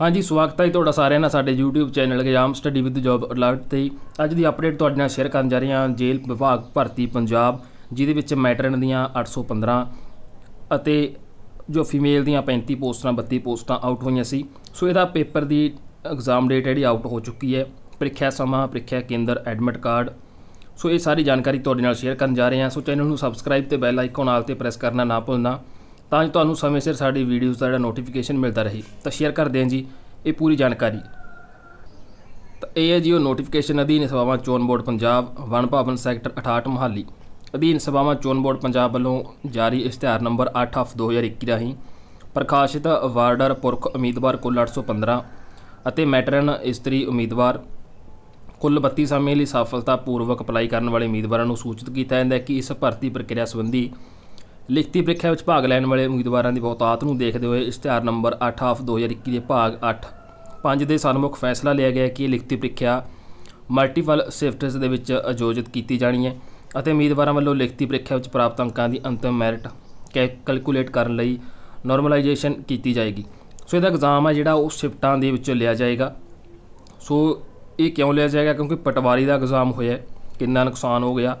ਹਾਂਜੀ ਸਵਾਗਤ ਹੈ ਤੁਹਾਡਾ ਸਾਰਿਆਂ ਦਾ ਸਾਡੇ YouTube channel exam study with job alert ਤੇ ਅੱਜ ਦੀ ਅਪਡੇਟ ਤੁਹਾਡੇ ਨਾਲ ਸ਼ੇਅਰ ਕਰਨ ਜਾ ਰਹੇ ਹਾਂ ਜੇਲ੍ਹ ਵਿਭਾਗ ਭਰਤੀ ਪੰਜਾਬ ਜਿਹਦੇ ਵਿੱਚ ਮੈਟਰਨ ਦੀਆਂ 815 ਅਤੇ ਜੋ ਫੀਮੇਲ ਦੀਆਂ 35 ਪੋਸਟਾਂ 32 ਪੋਸਟਾਂ ਆਊਟ ਹੋਈਆਂ ਸੀ ਸੋ ਇਹਦਾ ਪੇਪਰ ਦੀ ਐਗਜ਼ਾਮ ਡੇਟ ਜਿਹੜੀ ਆਊਟ ਹੋ ਚੁੱਕੀ ਹੈ ਪ੍ਰੀਖਿਆ ਸਮਾਂ ਪ੍ਰੀਖਿਆ ਕੇਂਦਰ ਐਡਮਿਟ ਕਾਰਡ ਸੋ ਇਹ ਸਾਰੀ ਜਾਣਕਾਰੀ ਤੁਹਾਡੇ ਨਾਲ ਸ਼ੇਅਰ ਕਰਨ ਜਾ ਰਹੇ ਹਾਂ ਸੋ ਚੈਨਲ ਨੂੰ ਸਬਸਕ੍ਰਾਈਬ ਤੇ ਬੈਲ ਆਈਕਨ ਆਲ ਤੇ ਪ੍ਰੈਸ ਕਰਨਾ ਨਾ ਭੁੱਲਣਾ ਤਾਂ ਜੀ ਤੁਹਾਨੂੰ ਸਮੇਂ ਸਿਰ ਸਾਡੀ ਵੀਡੀਓਜ਼ ਦਾ ਜਿਹੜਾ ਨੋਟੀਫਿਕੇਸ਼ਨ ਮਿਲਦਾ ਰਹੇ ਤਾਂ ਸ਼ੇਅਰ ਕਰ ਦੇਣ ਜੀ ਇਹ ਪੂਰੀ ਜਾਣਕਾਰੀ ਤਾਂ ਇਹ ਹੈ ਜੀ ਉਹ ਨੋਟੀਫਿਕੇਸ਼ਨ ਅਧੀਨ ਸਭਾਵਾਂ ਚੋਣ ਬੋਰਡ ਪੰਜਾਬ ਵਣ ਭਾਵਨ ਸੈਕਟਰ 68 ਮਹਾਲੀ ਅਧੀਨ ਸਭਾਵਾਂ ਚੋਣ ਬੋਰਡ ਪੰਜਾਬ ਵੱਲੋਂ ਜਾਰੀ ਇਸ਼ਤਿਹਾਰ ਨੰਬਰ 8/2021 ਰਾਹੀਂ ਪ੍ਰਕਾਸ਼ਿਤ ਵਾਰਡਰ ਪੁਰਖ ਉਮੀਦਵਾਰ ਕੁੱਲ 815 ਅਤੇ ਮੈਟਰਨ ਇਸਤਰੀ ਉਮੀਦਵਾਰ ਕੁੱਲ 32 ਸਮੇਂ ਲਈ ਸਫਲਤਾਪੂਰਵਕ ਅਪਲਾਈ ਕਰਨ ਵਾਲੇ ਉਮੀਦਵਾਰਾਂ ਨੂੰ ਸੂਚਿਤ ਕੀਤਾ ਜਾਂਦਾ ਹੈ ਕਿ ਇਸ ਭਰਤੀ ਪ੍ਰਕਿਰਿਆ ਸੰਬੰਧੀ ਲਿਖਤੀ ਪ੍ਰੀਖਿਆ ਵਿੱਚ ਭਾਗ ਲੈਣ ਵਾਲੇ ਉਮੀਦਵਾਰਾਂ ਦੀ ਬਹੁਤਾਤ ਨੂੰ ਦੇਖਦੇ ਹੋਏ ਇਸ਼ਤਿਹਾਰ ਨੰਬਰ 8 ਆਫ 2021 ਦੇ ਭਾਗ 8 5 ਦੇ ਸਨਮੁਖ ਫੈਸਲਾ ਲਿਆ ਗਿਆ ਕਿ ਲਿਖਤੀ ਪ੍ਰੀਖਿਆ ਮਲਟੀਪਲ ਸ਼ਿਫਟਸ ਦੇ ਵਿੱਚ ਆਯੋਜਿਤ ਕੀਤੀ ਜਾਣੀ ਹੈ ਅਤੇ ਉਮੀਦਵਾਰਾਂ ਵੱਲੋਂ ਲਿਖਤੀ ਪ੍ਰੀਖਿਆ ਵਿੱਚ ਪ੍ਰਾਪਤ ਅੰਕਾਂ ਦੀ ਅੰਤਮ ਮੈਰਿਟ ਕੈਲਕੂਲੇਟ ਕਰਨ ਲਈ ਨਾਰਮਲਾਈਜੇਸ਼ਨ ਕੀਤੀ ਜਾਏਗੀ ਸੋ ਇਹਦਾ ਐਗਜ਼ਾਮ ਆ ਜਿਹੜਾ ਉਹ ਸ਼ਿਫਟਾਂ ਦੇ ਵਿੱਚੋਂ ਲਿਆ ਜਾਏਗਾ ਸੋ ਇਹ ਕਿਉਂ ਲਿਆ ਜਾਏਗਾ ਕਿਉਂਕਿ ਪਟਵਾਰੀ ਦਾ ਐਗਜ਼ਾਮ ਹੋਇਆ ਕਿੰਨਾ ਨੁਕਸਾਨ ਹੋ ਗਿਆ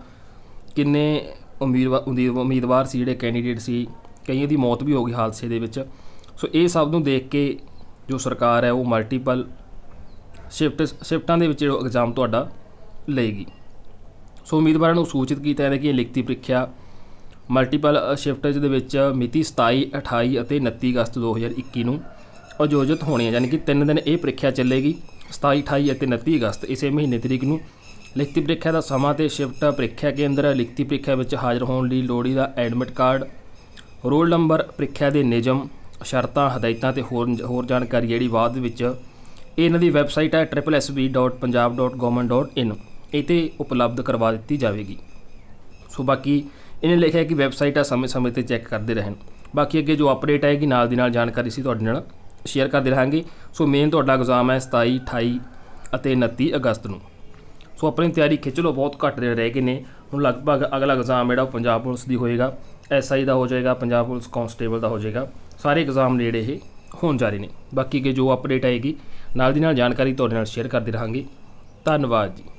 ਕਿੰਨੇ ਉਮੀਦਵਾਰ ਉਮੀਦਵਾਰ ਸੀ ਜਿਹੜੇ ਕੈਂਡੀਡੇਟ ਸੀ ਕਈਆਂ ਦੀ ਮੌਤ ਵੀ ਹੋ ਗਈ ਹਾਦਸੇ ਦੇ ਵਿੱਚ ਸੋ ਇਹ ਸਭ ਨੂੰ ਦੇਖ ਕੇ ਜੋ ਸਰਕਾਰ ਹੈ ਉਹ ਮਲਟੀਪਲ ਸ਼ਿਫਟ ਸ਼ਿਫਟਾਂ ਦੇ ਵਿੱਚ ਜੋ ਐਗਜ਼ਾਮ ਤੁਹਾਡਾ ਲਏਗੀ ਸੋ ਉਮੀਦਵਾਰਾਂ ਨੂੰ ਸੂਚਿਤ ਕੀਤਾ ਜਾਂਦਾ ਕਿ ਲਿਖਤੀ ਪ੍ਰੀਖਿਆ ਮਲਟੀਪਲ ਸ਼ਿਫਟਸ ਦੇ ਵਿੱਚ ਮਿਤੀ 27 28 ਅਤੇ 29 ਅਗਸਤ 2021 ਨੂੰ ਆਯੋਜਿਤ ਹੋਣੀ ਹੈ ਯਾਨੀ ਕਿ 3 ਦਿਨ ਇਹ ਪ੍ਰੀਖਿਆ ਚੱਲੇਗੀ 27 28 ਅਤੇ 29 ਅਗਸਤ ਇਸੇ ਮਹੀਨੇ ਤਰੀਕ ਨੂੰ ਲਿਖਤੀ ਪ੍ਰੀਖਿਆ ਦਾ ਸਮਾਂ ਤੇ ਸ਼ਿਫਟ ਪ੍ਰੀਖਿਆ ਕੇਂਦਰ ਲਿਖਤੀ ਪ੍ਰੀਖਿਆ ਵਿੱਚ ਹਾਜ਼ਰ ਹੋਣ ਲਈ ਲੋੜੀ ਦਾ ਐਡਮਿਟ ਕਾਰਡ ਰੋਲ ਨੰਬਰ ਪ੍ਰੀਖਿਆ ਦੇ ਨਿਯਮ ਸ਼ਰਤਾਂ ਹਦਾਇਤਾਂ ਤੇ ਹੋਰ ਹੋਰ ਜਾਣਕਾਰੀ ਜਿਹੜੀ ਬਾਅਦ ਵਿੱਚ ਇਹਨਾਂ ਦੀ ਵੈਬਸਾਈਟ ਹੈ www.punjab.government.in ਇਤੇ ਉਪਲਬਧ ਕਰਵਾ ਦਿੱਤੀ ਜਾਵੇਗੀ ਸੋ ਬਾਕੀ ਇਹਨੇ ਲਿਖਿਆ ਕਿ ਵੈਬਸਾਈਟ ਆ ਸਮੇਂ-ਸਮੇਂ ਤੇ ਚੈੱਕ ਕਰਦੇ ਰਹਿਣ ਬਾਕੀ ਅੱਗੇ ਜੋ ਅਪਡੇਟ ਆਏਗੀ ਨਾਲ ਦੀ ਨਾਲ ਜਾਣਕਾਰੀ ਸੀ ਤੁਹਾਡੇ ਨਾਲ ਸ਼ੇਅਰ ਕਰਦੇ ਰਹਾਂਗੇ ਸੋ ਮੇਨ ਤੁਹਾਡਾ ਐਗਜ਼ਾਮ ਹੈ 27 28 ਅਤੇ 29 ਅਗਸਤ ਨੂੰ ਸੋ ਆਪਣੀ ਤਿਆਰੀ ਖਿੱਚ ਲਓ ਬਹੁਤ ਘੱਟ ਦੇ ਰਹਿ ਗਏ ਨੇ ਹੁਣ ਲਗਭਗ ਅਗਲਾ ਐਗਜ਼ਾਮ ਜਿਹੜਾ ਉਹ ਪੰਜਾਬ ਪੁਲਿਸ ਦੀ ਹੋਏਗਾ ਐਸਆਈ ਦਾ ਹੋ ਜਾਏਗਾ ਪੰਜਾਬ ਪੁਲਿਸ ਕਾਂਸਟੇਬਲ ਦਾ ਹੋ ਜਾਏਗਾ ਸਾਰੇ ਐਗਜ਼ਾਮ ਨੇੜੇ ਇਹ ਹੋਣ ਜਾ ਰਹੇ ਨੇ ਬਾਕੀ ਕੇ ਜੋ ਅਪਡੇਟ ਆਏਗੀ ਨਾਲ ਦੀ ਨਾਲ ਜਾਣਕਾਰੀ ਤੁਹਾਡੇ ਨਾਲ ਸ਼ੇਅਰ ਕਰਦੇ ਰਹਾਂਗੇ ਧੰਨਵਾਦ ਜੀ